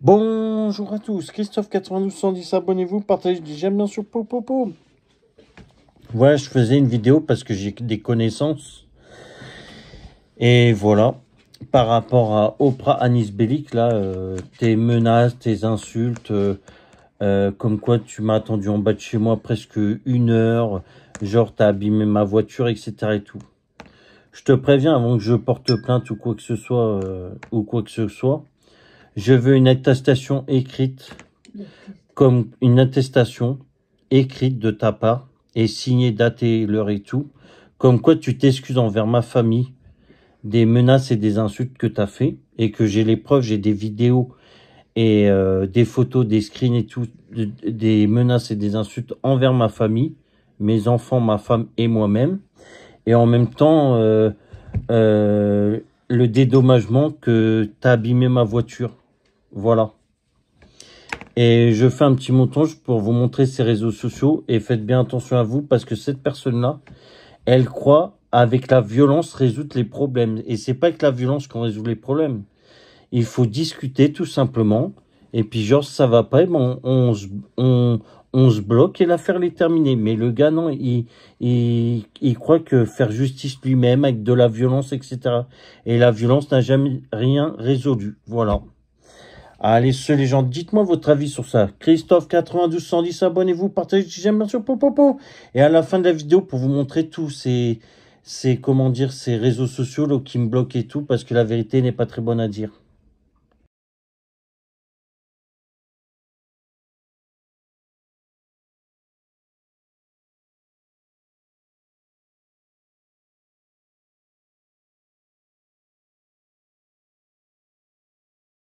Bonjour à tous, Christophe 9210, abonnez-vous, partagez, j'aime bien sur popopo. Voilà, je faisais une vidéo parce que j'ai des connaissances. Et voilà, par rapport à Oprah Anis là, euh, tes menaces, tes insultes, euh, euh, comme quoi tu m'as attendu en bas de chez moi presque une heure, genre t'as abîmé ma voiture, etc. et tout. Je te préviens avant que je porte plainte ou quoi que ce soit, ou quoi que ce soit, je veux une attestation écrite, comme une attestation écrite de ta part, et signée, datée, l'heure et tout, comme quoi tu t'excuses envers ma famille des menaces et des insultes que tu as fait, et que j'ai les preuves, j'ai des vidéos et euh, des photos, des screens et tout, des menaces et des insultes envers ma famille, mes enfants, ma femme et moi-même. Et en même temps, euh, euh, le dédommagement que tu as abîmé ma voiture. Voilà. Et je fais un petit montage pour vous montrer ces réseaux sociaux. Et faites bien attention à vous parce que cette personne-là, elle croit avec la violence résoudre les problèmes. Et c'est pas avec la violence qu'on résout les problèmes. Il faut discuter tout simplement. Et puis genre, ça va pas, bon on, se bloque et l'affaire est terminée. Mais le gars, non, il croit que faire justice lui-même avec de la violence, etc. Et la violence n'a jamais rien résolu. Voilà. Allez, ceux les gens, dites-moi votre avis sur ça. Christophe 9210, abonnez-vous, partagez, j'aime bien sûr, popopo. Et à la fin de la vidéo, pour vous montrer tous ces, ces comment dire, ces réseaux sociaux qui me bloquent et tout, parce que la vérité n'est pas très bonne à dire.